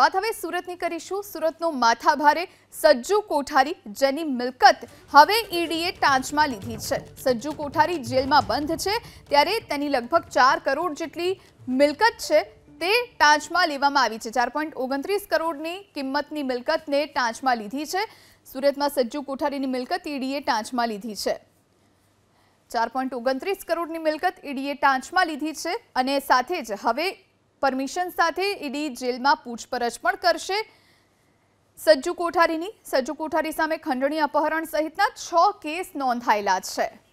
બાદ હવે સુરતની કરીશું સુરતનો માથાભારે સಜ್ಜુ કોઠારી જેની મિલકત હવે ઈડીએ તાંચમાં લીધી છે સಜ್ಜુ કોઠારી જેલમાં બંધ છે ત્યારે તેની લગભગ 4 કરોડ જેટલી મિલકત છે તે તાંચમાં લેવામાં આવી છે 4.29 કરોડની કિંમતની મિલકતને તાંચમાં લીધી છે સુરતમાં સಜ್ಜુ કોઠારીની મિલકત ઈડીએ તાંચમાં લીધી છે 4.29 કરોડની મિલકત ઈડીએ તાંચમાં લીધી છે અને સાથે જ હવે परमिशन साथ ईडी जेल में पूछपरछ कर सज्जू कोठारी सज्जू कोठारी खंडनी अपहरण सहित छ केस नोधाये